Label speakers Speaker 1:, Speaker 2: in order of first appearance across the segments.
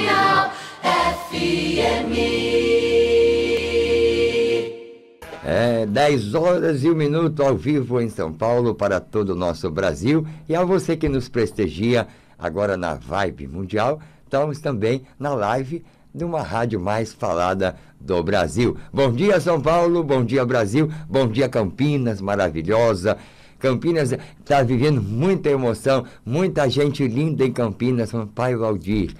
Speaker 1: Mundial FM. É 10 horas e um minuto ao vivo em São Paulo para todo o nosso Brasil e a você que nos prestigia agora na Vibe Mundial, estamos também na live de uma rádio mais falada do Brasil. Bom dia, São Paulo, bom dia, Brasil, bom dia, Campinas, maravilhosa. Campinas está vivendo muita emoção, muita gente linda em Campinas, São Paulo Valdir.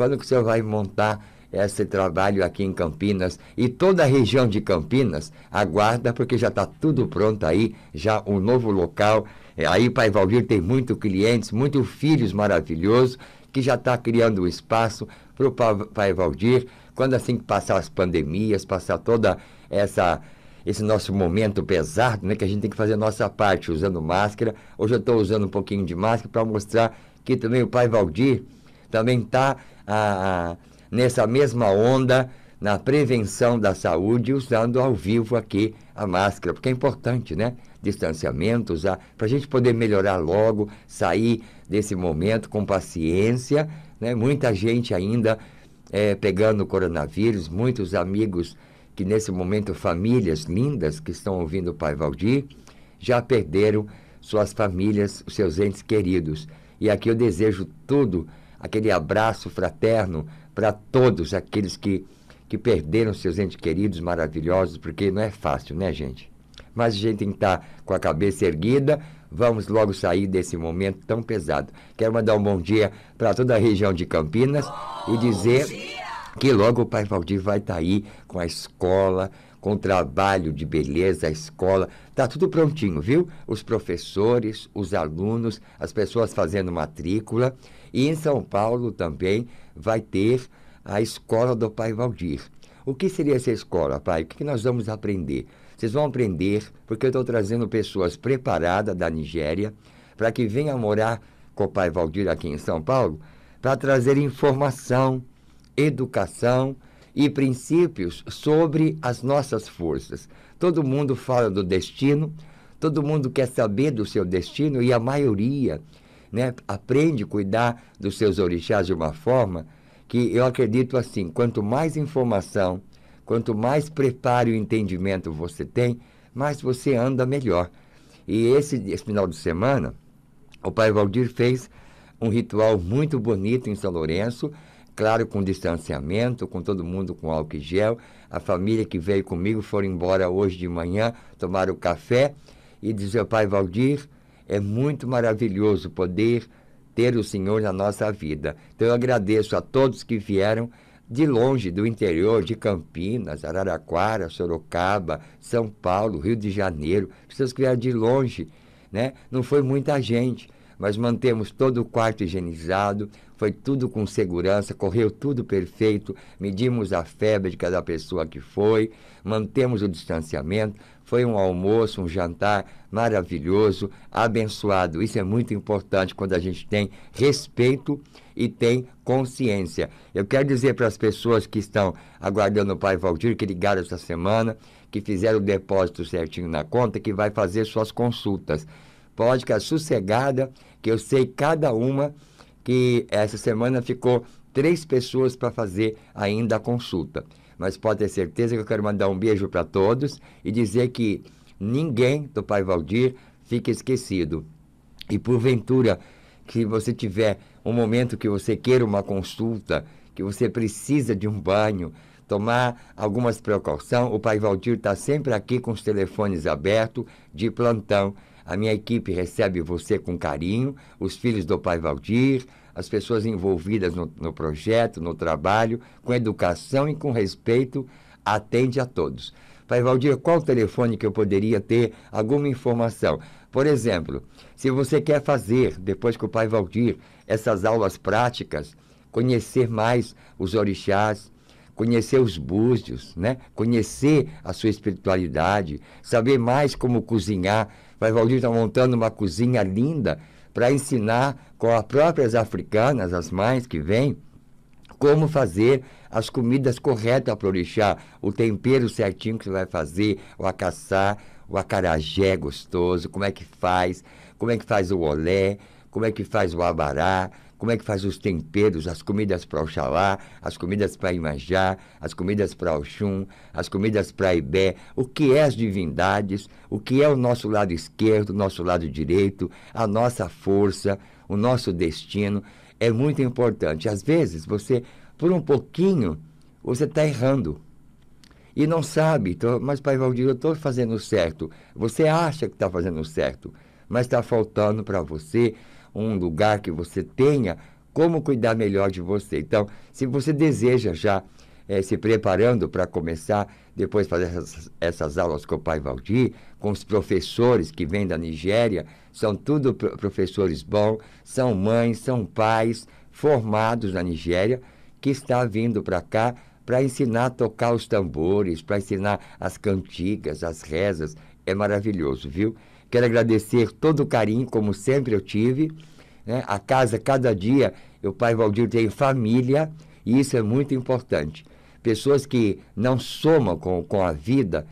Speaker 1: Quando que o senhor vai montar esse trabalho aqui em Campinas? E toda a região de Campinas aguarda, porque já está tudo pronto aí, já um novo local. É, aí, Pai Valdir tem muitos clientes, muitos filhos maravilhosos, que já está criando um espaço para o Pai Valdir, quando assim que passar as pandemias, passar toda essa esse nosso momento pesado, né, que a gente tem que fazer a nossa parte usando máscara. Hoje eu estou usando um pouquinho de máscara para mostrar que também o Pai Valdir também está ah, nessa mesma onda na prevenção da saúde, usando ao vivo aqui a máscara, porque é importante, né? Distanciamento, usar, para a gente poder melhorar logo, sair desse momento com paciência, né? Muita gente ainda é, pegando o coronavírus, muitos amigos que nesse momento, famílias lindas que estão ouvindo o Pai Valdir, já perderam suas famílias, seus entes queridos. E aqui eu desejo tudo aquele abraço fraterno para todos aqueles que, que perderam seus entes queridos maravilhosos, porque não é fácil, né, gente? Mas a gente tem que estar tá com a cabeça erguida. Vamos logo sair desse momento tão pesado. Quero mandar um bom dia para toda a região de Campinas e dizer que logo o pai Valdir vai estar tá aí com a escola, com o trabalho de beleza, a escola. está tudo prontinho, viu? Os professores, os alunos, as pessoas fazendo matrícula. E em São Paulo também vai ter a escola do pai Valdir. O que seria essa escola, pai? O que nós vamos aprender? Vocês vão aprender, porque eu estou trazendo pessoas preparadas da Nigéria para que venham morar com o pai Valdir aqui em São Paulo para trazer informação, educação e princípios sobre as nossas forças. Todo mundo fala do destino, todo mundo quer saber do seu destino e a maioria né, aprende a cuidar dos seus orixás de uma forma que eu acredito assim: quanto mais informação, quanto mais preparo e entendimento você tem, mais você anda melhor. E esse, esse final de semana, o pai Valdir fez um ritual muito bonito em São Lourenço claro, com distanciamento, com todo mundo com álcool e gel. A família que veio comigo foram embora hoje de manhã, tomaram café e dizer, pai Valdir, é muito maravilhoso poder ter o Senhor na nossa vida. Então eu agradeço a todos que vieram de longe, do interior, de Campinas, Araraquara, Sorocaba, São Paulo, Rio de Janeiro, pessoas que vieram de longe, né? Não foi muita gente, mas mantemos todo o quarto higienizado, foi tudo com segurança, correu tudo perfeito, medimos a febre de cada pessoa que foi, mantemos o distanciamento. Foi um almoço, um jantar maravilhoso, abençoado. Isso é muito importante quando a gente tem respeito e tem consciência. Eu quero dizer para as pessoas que estão aguardando o Pai Valdir, que ligaram essa semana, que fizeram o depósito certinho na conta, que vai fazer suas consultas. Pode ficar sossegada, que eu sei cada uma que essa semana ficou três pessoas para fazer ainda a consulta. Mas pode ter certeza que eu quero mandar um beijo para todos e dizer que ninguém do Pai Valdir fica esquecido. E porventura, que você tiver um momento que você queira uma consulta, que você precisa de um banho, tomar algumas precauções, o Pai Valdir está sempre aqui com os telefones abertos, de plantão, a minha equipe recebe você com carinho, os filhos do pai Valdir, as pessoas envolvidas no, no projeto, no trabalho, com educação e com respeito, atende a todos. Pai Valdir, qual telefone que eu poderia ter alguma informação? Por exemplo, se você quer fazer, depois que o Pai Valdir, essas aulas práticas, conhecer mais os orixás, conhecer os búzios, né? conhecer a sua espiritualidade, saber mais como cozinhar, mas Valdir está montando uma cozinha linda para ensinar com as próprias africanas, as mães que vêm, como fazer as comidas corretas para o orixá, o tempero certinho que você vai fazer, o acaçá, o acarajé gostoso, como é que faz, como é que faz o olé, como é que faz o abará, como é que faz os temperos, as comidas para Oxalá, as comidas para Imanjá, as comidas para Oxum, as comidas para Ibé, o que é as divindades, o que é o nosso lado esquerdo, o nosso lado direito, a nossa força, o nosso destino. É muito importante. Às vezes, você, por um pouquinho, você está errando. E não sabe, então, mas Pai Valdir, eu estou fazendo certo. Você acha que está fazendo certo, mas está faltando para você um lugar que você tenha como cuidar melhor de você. Então, se você deseja já é, se preparando para começar, depois fazer essas, essas, aulas com o pai Valdir, com os professores que vêm da Nigéria, são tudo professores bons, são mães, são pais formados na Nigéria, que está vindo para cá para ensinar a tocar os tambores, para ensinar as cantigas, as rezas. É maravilhoso, viu? Quero agradecer todo o carinho, como sempre eu tive. Né? A casa, cada dia, o pai Valdir tem família, e isso é muito importante. Pessoas que não somam com, com a vida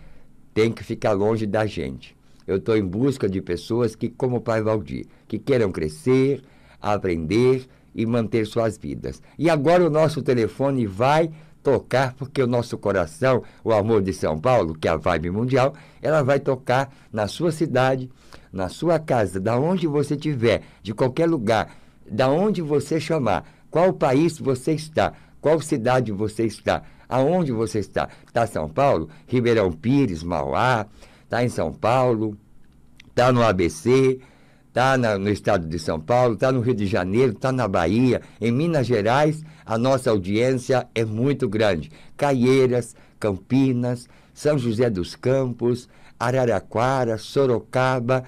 Speaker 1: têm que ficar longe da gente. Eu estou em busca de pessoas que, como o pai Valdir, que queiram crescer, aprender e manter suas vidas. E agora o nosso telefone vai tocar, porque o nosso coração, o amor de São Paulo, que é a vibe mundial, ela vai tocar na sua cidade, na sua casa, da onde você estiver, de qualquer lugar, da onde você chamar, qual país você está, qual cidade você está, aonde você está. Está São Paulo, Ribeirão Pires, Mauá, está em São Paulo, está no ABC, está no estado de São Paulo, está no Rio de Janeiro, está na Bahia, em Minas Gerais, a nossa audiência é muito grande. Caieiras, Campinas, São José dos Campos, Araraquara, Sorocaba.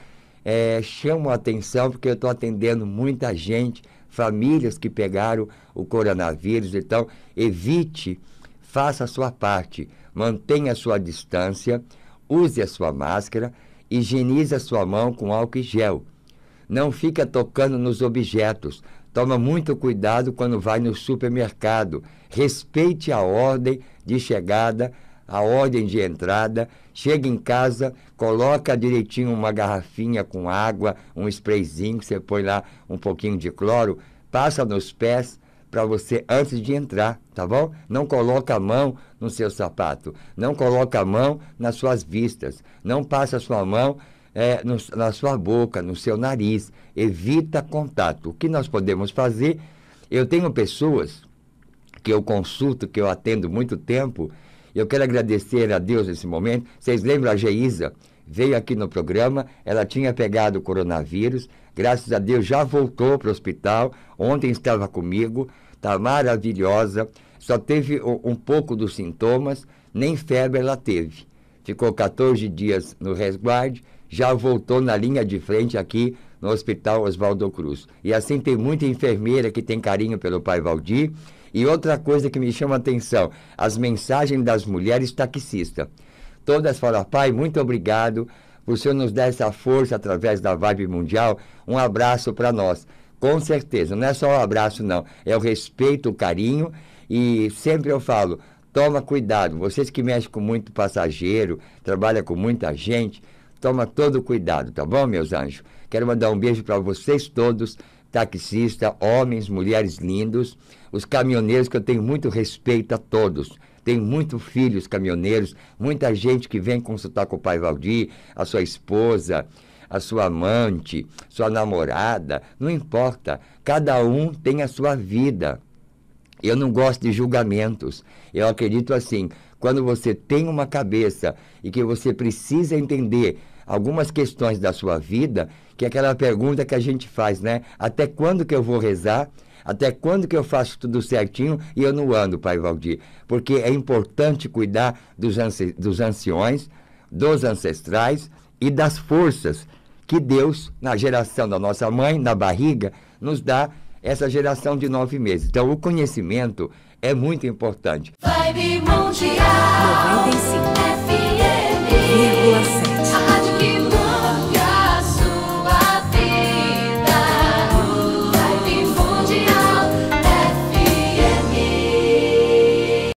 Speaker 1: É, chamo a atenção porque eu estou atendendo muita gente, famílias que pegaram o coronavírus. Então, evite, faça a sua parte, mantenha a sua distância, use a sua máscara, higienize a sua mão com álcool e gel não fica tocando nos objetos. Toma muito cuidado quando vai no supermercado. Respeite a ordem de chegada, a ordem de entrada. Chega em casa, coloca direitinho uma garrafinha com água, um sprayzinho que você põe lá um pouquinho de cloro, passa nos pés para você antes de entrar, tá bom? Não coloca a mão no seu sapato, não coloca a mão nas suas vistas, não passa a sua mão é, no, na sua boca, no seu nariz. Evita contato. O que nós podemos fazer? Eu tenho pessoas que eu consulto, que eu atendo muito tempo. Eu quero agradecer a Deus nesse momento. Vocês lembram a Geisa? Veio aqui no programa, ela tinha pegado o coronavírus, graças a Deus já voltou para o hospital. Ontem estava comigo, está maravilhosa, só teve um pouco dos sintomas, nem febre ela teve. Ficou 14 dias no resguarde, já voltou na linha de frente aqui no Hospital Oswaldo Cruz. E assim tem muita enfermeira que tem carinho pelo pai Valdir. E outra coisa que me chama a atenção, as mensagens das mulheres taxistas. Todas falam, pai, muito obrigado por o senhor nos dar essa força através da Vibe Mundial. Um abraço para nós. Com certeza, não é só um abraço, não. É o respeito, o carinho. E sempre eu falo, toma cuidado. Vocês que mexem com muito passageiro, trabalham com muita gente, toma todo cuidado, tá bom, meus anjos? Quero mandar um beijo para vocês todos, taxistas, homens, mulheres lindos, os caminhoneiros que eu tenho muito respeito a todos. Tenho muitos filhos caminhoneiros, muita gente que vem consultar com o pai Valdir, a sua esposa, a sua amante, sua namorada, não importa. Cada um tem a sua vida. Eu não gosto de julgamentos. Eu acredito assim, quando você tem uma cabeça e que você precisa entender algumas questões da sua vida, que é aquela pergunta que a gente faz, né? Até quando que eu vou rezar? Até quando que eu faço tudo certinho e eu não ando, Pai Valdir? Porque é importante cuidar dos, anci dos anciões, dos ancestrais e das forças que Deus, na geração da nossa mãe, na barriga, nos dá essa geração de nove meses. Então, o conhecimento é muito importante. Vibe Mundial 95